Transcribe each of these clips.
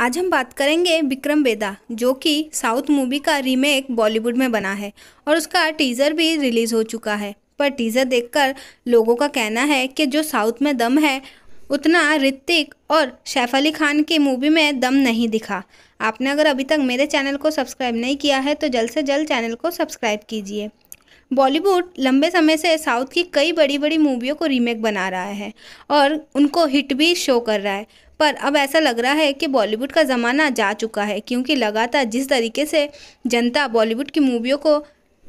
आज हम बात करेंगे विक्रम बेदा जो कि साउथ मूवी का रीमेक बॉलीवुड में बना है और उसका टीज़र भी रिलीज़ हो चुका है पर टीज़र देखकर लोगों का कहना है कि जो साउथ में दम है उतना ऋतिक और सैफ अली खान की मूवी में दम नहीं दिखा आपने अगर अभी तक मेरे चैनल को सब्सक्राइब नहीं किया है तो जल्द से जल्द चैनल को सब्सक्राइब कीजिए बॉलीवुड लंबे समय से साउथ की कई बड़ी बड़ी मूवियों को रीमेक बना रहा है और उनको हिट भी शो कर रहा है पर अब ऐसा लग रहा है कि बॉलीवुड का ज़माना जा चुका है क्योंकि लगातार जिस तरीके से जनता बॉलीवुड की मूवियों को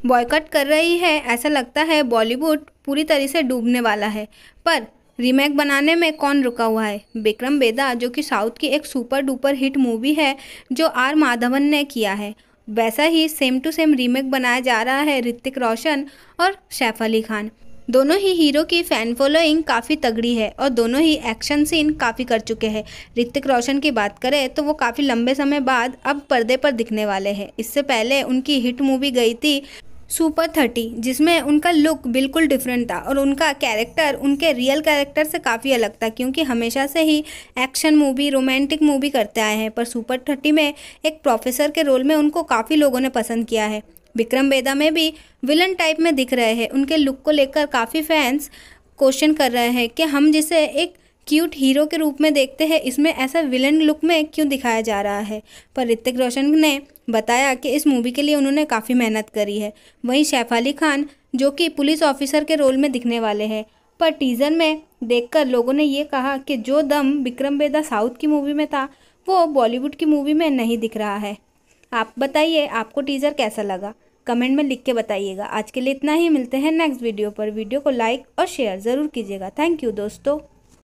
बॉयकट कर रही है ऐसा लगता है बॉलीवुड पूरी तरह से डूबने वाला है पर रीमेक बनाने में कौन रुका हुआ है विक्रम बेदा जो कि साउथ की एक सुपर डुपर हिट मूवी है जो आर माधवन ने किया है वैसा ही सेम टू सेम रीमेक बनाया जा रहा है ऋतिक रोशन और सैफ अली खान दोनों ही हीरो की फ़ैन फॉलोइंग काफ़ी तगड़ी है और दोनों ही एक्शन सीन काफ़ी कर चुके हैं ऋतिक रोशन की बात करें तो वो काफ़ी लंबे समय बाद अब पर्दे पर दिखने वाले हैं इससे पहले उनकी हिट मूवी गई थी सुपर थर्टी जिसमें उनका लुक बिल्कुल डिफरेंट था और उनका कैरेक्टर उनके रियल कैरेक्टर से काफ़ी अलग था क्योंकि हमेशा से ही एक्शन मूवी रोमांटिक मूवी करते आए हैं पर सुपर थर्टी में एक प्रोफेसर के रोल में उनको काफ़ी लोगों ने पसंद किया है विक्रम बेदा में भी विलन टाइप में दिख रहे हैं उनके लुक को लेकर काफ़ी फैंस क्वेश्चन कर रहे हैं कि हम जिसे एक क्यूट हीरो के रूप में देखते हैं इसमें ऐसा विलन लुक में क्यों दिखाया जा रहा है पर ऋतिक रोशन ने बताया कि इस मूवी के लिए उन्होंने काफ़ी मेहनत करी है वहीं अली खान जो कि पुलिस ऑफिसर के रोल में दिखने वाले हैं पर टीज़र में देखकर लोगों ने यह कहा कि जो दम विक्रम बेदा साउथ की मूवी में था वो बॉलीवुड की मूवी में नहीं दिख रहा है आप बताइए आपको टीज़र कैसा लगा कमेंट में लिख के बताइएगा आज के लिए इतना ही मिलते हैं नेक्स्ट वीडियो पर वीडियो को लाइक और शेयर ज़रूर कीजिएगा थैंक यू दोस्तों